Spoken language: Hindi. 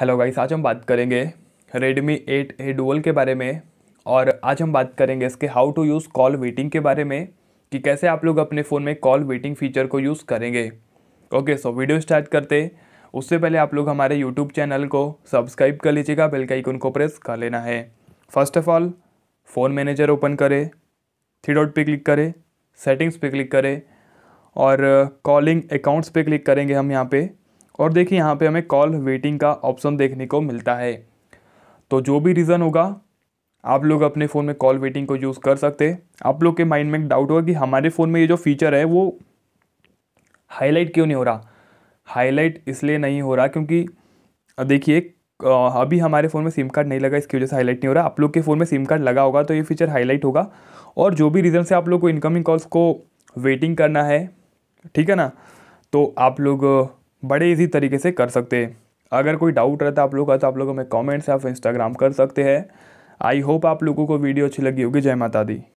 हेलो गाइस आज हम बात करेंगे Redmi 8A Dual के बारे में और आज हम बात करेंगे इसके how to use call waiting के बारे में कि कैसे आप लोग अपने फ़ोन में कॉल वेटिंग फीचर को यूज़ करेंगे ओके सो वीडियो स्टार्ट करते उससे पहले आप लोग हमारे यूट्यूब चैनल को सब्सक्राइब कर लीजिएगा बेल का आइकन को प्रेस कर लेना है first of all phone manager open करें थ्री डॉट पे क्लिक करें सेटिंग्स पे क्लिक करें और कॉलिंग अकाउंट्स पे क्लिक करेंगे हम यहाँ पर और देखिए यहाँ पे हमें कॉल वेटिंग का ऑप्शन देखने को मिलता है तो जो भी रीज़न होगा आप लोग अपने फ़ोन में कॉल वेटिंग को यूज़ कर सकते आप लोग के माइंड में डाउट होगा कि हमारे फ़ोन में ये जो फीचर है वो हाईलाइट क्यों नहीं हो रहा हाईलाइट इसलिए नहीं हो रहा क्योंकि देखिए अभी हमारे फ़ोन में सिम कार्ड नहीं लगा इसकी वजह से हाईलाइट नहीं हो रहा आप लोग के फ़ोन में सिम कार्ड लगा होगा तो ये फीचर हाईलाइट होगा और जो भी रीज़न से आप लोग को इनकमिंग कॉल्स को वेटिंग करना है ठीक है ना तो आप लोग बड़े इजी तरीके से कर सकते हैं अगर कोई डाउट रहता है आप लोगों का तो आप लोग हमें कमेंट्स या फिर इंस्टाग्राम कर सकते हैं आई होप आप लोगों को वीडियो अच्छी लगी होगी जय माता दी